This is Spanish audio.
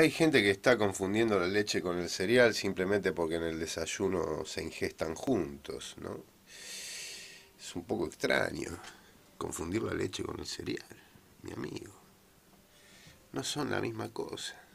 hay gente que está confundiendo la leche con el cereal simplemente porque en el desayuno se ingestan juntos, ¿no? Es un poco extraño confundir la leche con el cereal, mi amigo. No son la misma cosa.